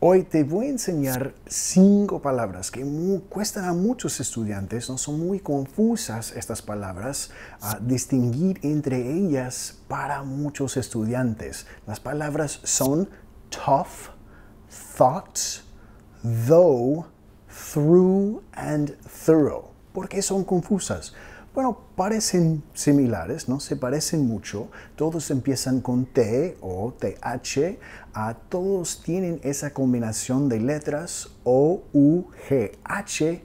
Hoy te voy a enseñar cinco palabras que cuestan a muchos estudiantes, no son muy confusas estas palabras, a distinguir entre ellas para muchos estudiantes. Las palabras son tough, thoughts, though, through and thorough. ¿Por qué son confusas? bueno, parecen similares, ¿no? Se parecen mucho. Todos empiezan con T o TH. Ah, todos tienen esa combinación de letras O, U, G, H,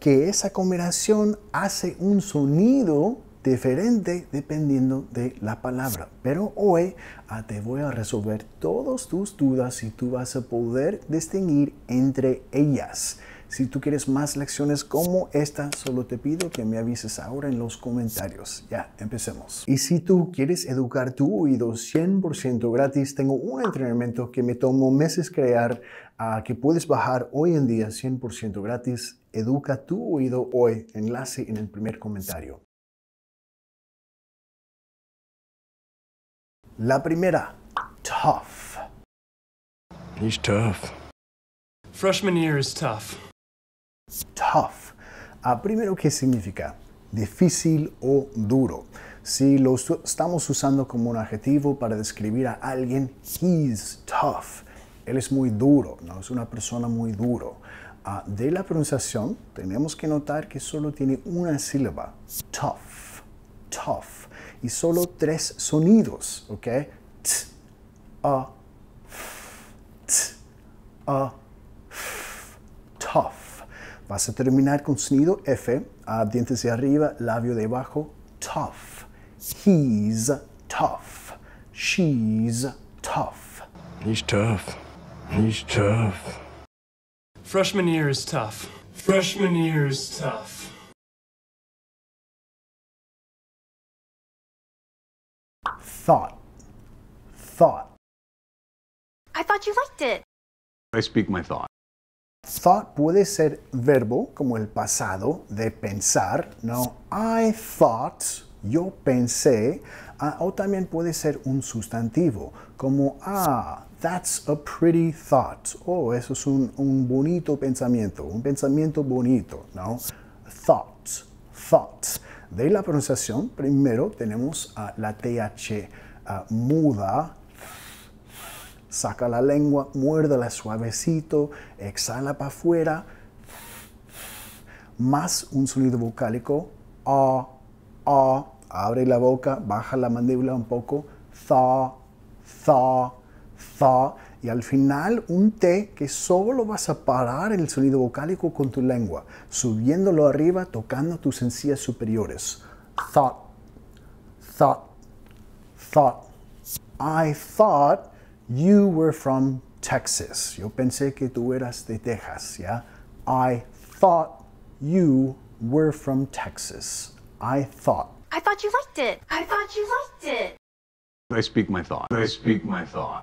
que esa combinación hace un sonido diferente dependiendo de la palabra. Pero hoy ah, te voy a resolver todas tus dudas y tú vas a poder distinguir entre ellas. Si tú quieres más lecciones como esta, solo te pido que me avises ahora en los comentarios. Ya, empecemos. Y si tú quieres educar tu oído 100% gratis, tengo un entrenamiento que me tomó meses crear que puedes bajar hoy en día 100% gratis. Educa tu oído hoy. Enlace en el primer comentario. La primera, tough. He's tough. Freshman year is tough. Tough. Ah, primero, ¿qué significa? Difícil o duro. Si lo estamos usando como un adjetivo para describir a alguien, he's tough. Él es muy duro, no es una persona muy duro. Ah, de la pronunciación, tenemos que notar que solo tiene una sílaba, tough, tough, y solo tres sonidos, ¿ok? T, a, f, t, a, f, tough. Vas a terminar con sonido F, uh, dientes de arriba, labio de abajo, tough. He's tough. She's tough. He's tough. He's tough. Freshman year is tough. Freshman year is tough. Thought. Thought. I thought you liked it. I speak my thought. Thought puede ser verbo, como el pasado de pensar, ¿no? I thought, yo pensé, ah, o también puede ser un sustantivo, como ah, that's a pretty thought, oh, eso es un, un, bonito pensamiento, un pensamiento bonito, ¿no? Thought, thought. De la pronunciación, primero tenemos la TH ah, muda, saca la lengua, la suavecito, exhala para afuera, más un sonido vocálico, a, a, abre la boca, baja la mandíbula un poco, tha, tha, tha, y al final un T que solo vas a parar el sonido vocálico con tu lengua, subiéndolo arriba, tocando tus encías superiores. thought. I thought You were from Texas. Yo pensé que tú eras de Texas, yeah? I thought you were from Texas. I thought. I thought you liked it. I thought you liked it. I speak my thought. I speak my thought.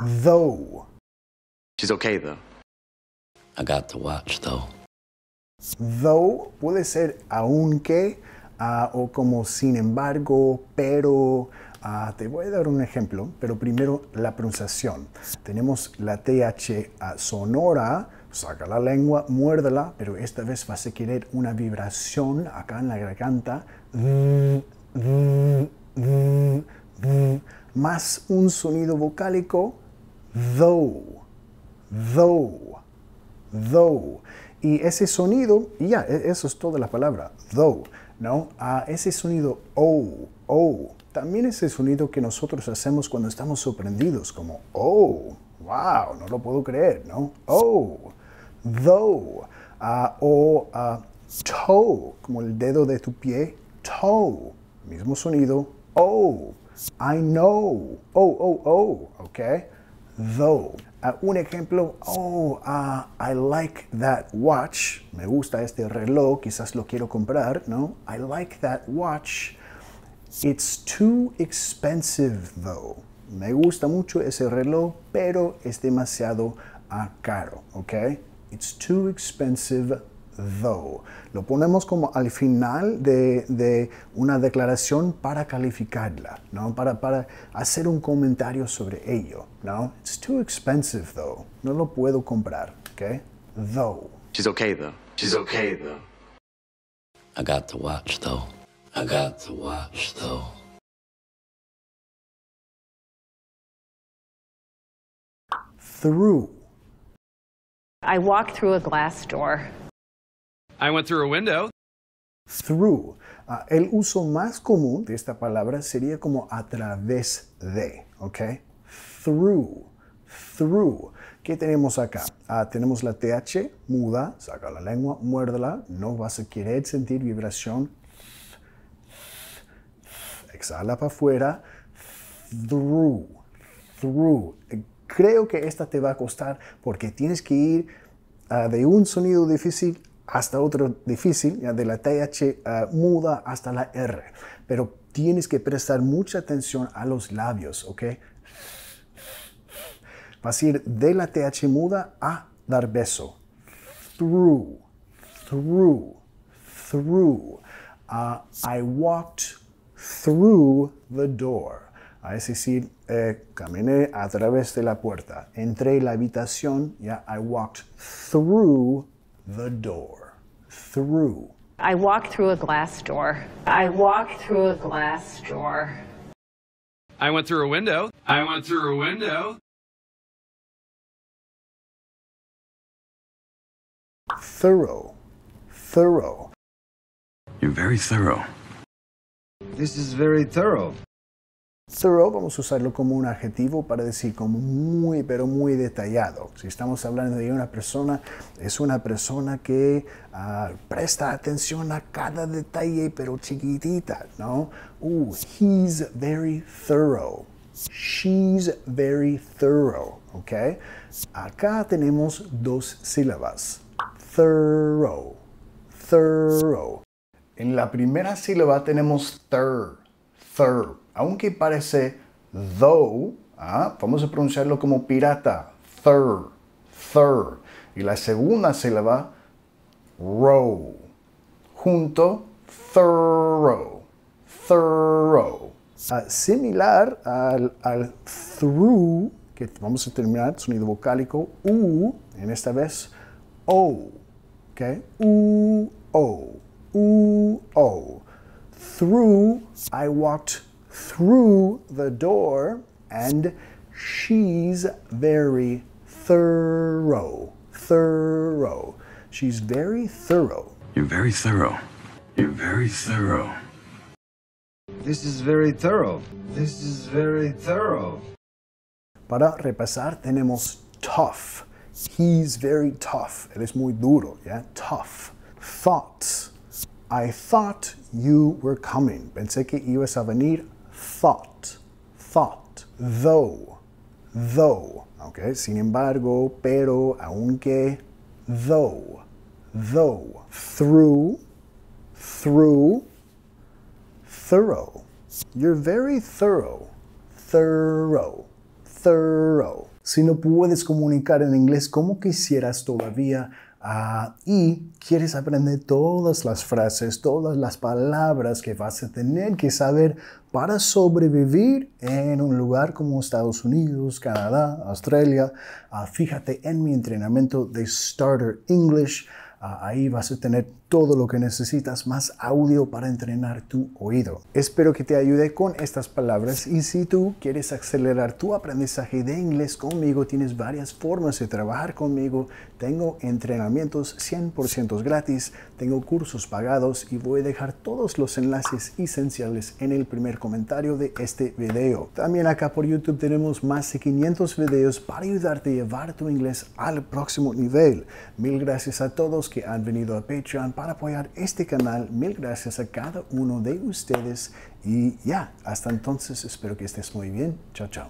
Though. She's okay though. I got the watch though. Though puede ser aunque. Ah, o como sin embargo, pero, ah, te voy a dar un ejemplo, pero primero la pronunciación. Tenemos la TH ah, sonora, saca la lengua, muérdela, pero esta vez vas a querer una vibración acá en la garganta. Más un sonido vocálico, though, though, though. Y ese sonido, y ya, e-, eso es toda la palabra, though, ¿no? A ese sonido oh, oh, también ese sonido que nosotros hacemos cuando estamos sorprendidos, como oh, wow, no lo puedo creer, ¿no? Oh, though, o uh, toe, como el dedo de tu pie, toe, mismo sonido, oh, I know, oh, oh, oh, ¿ok? Though un ejemplo, oh, ah, I like that watch, me gusta este reloj, quizás lo quiero comprar, ¿no? I like that watch, it's too expensive though. Me gusta mucho ese reloj, pero es demasiado ah, caro, ¿ok? It's too expensive though. Lo ponemos como al final de, de una declaración para calificarla, ¿no? Para, para, hacer un comentario sobre ello. ¿no? It's too expensive though. No lo puedo comprar. ¿okay? Though. She's okay though. She's okay though. I got the watch though. I got the watch though. Through. I walked through a glass door. I went through a window. Through. Uh, el uso más común de esta palabra sería como a través de, ¿ok? Through. Through. ¿Qué tenemos acá? Ah, tenemos la TH muda, saca la lengua, muérdela, no vas a querer sentir vibración. Exhala para afuera. Through. Through. Creo que esta te va a costar porque tienes que ir ah, de un sonido difícil hasta otro difícil, de la TH eh, muda hasta la R. Pero tienes que prestar mucha atención a los labios, ¿ok? Vas a ir de la TH muda a dar beso. Through, through, through. Ah, I walked through the door. Ah, es decir, eh, caminé a través de la puerta. Entré en la habitación, ya I walked through the door through. I walked through a glass door. I walked through a glass door. I went through a window. I went through a window. Thorough. Thorough. You're very thorough. This is very thorough. Thorough vamos a usarlo como un adjetivo para decir como muy pero muy detallado. Si estamos hablando de una persona, es una persona que ah, presta atención a cada detalle pero chiquitita, ¿no? Uh, he's very thorough. She's very thorough, ¿ok? Acá tenemos dos sílabas. Thorough, thorough. En la primera sílaba tenemos thir, thir aunque parece though, ¿ah? vamos a pronunciarlo como pirata, thur, thur, Y la segunda sílaba, row, junto, thorough, thorough. Ah, similar al, al through, que vamos a terminar, sonido vocálico, u, en esta vez, o, ¿ok? U, o, u, o. Through, I walked through the door, and she's very thorough. Thorough. She's very thorough. You're very thorough. You're very thorough. This is very thorough. This is very thorough. Para repasar tenemos tough. He's very tough. Él es muy duro, yeah? Tough. Thoughts. I thought you were coming. Pensé que ibas a venir thought, thought, though, though, okay, sin embargo, pero, aunque, though, though, through, through, thorough. You're very thorough, thorough, thorough. Si no puedes comunicar en inglés, ¿cómo quisieras todavía Ah, y quieres aprender todas las frases, todas las palabras que vas a tener que saber para sobrevivir en un lugar como Estados Unidos, Canadá, Australia. Ah, fíjate en mi entrenamiento de Starter English. Ah, ahí vas a tener todo lo que necesitas, más audio para entrenar tu oído. Espero que te ayude con estas palabras y si tú quieres acelerar tu aprendizaje de inglés conmigo, tienes varias formas de trabajar conmigo. Tengo entrenamientos 100% gratis, tengo cursos pagados y voy a dejar todos los enlaces esenciales en el primer comentario de este video. También acá por YouTube tenemos más de 500 videos para ayudarte a llevar tu inglés al próximo nivel. Mil gracias a todos que han venido a Patreon para apoyar este canal. Mil gracias a cada uno de ustedes y ya, hasta entonces espero que estés muy bien. Chao, chao.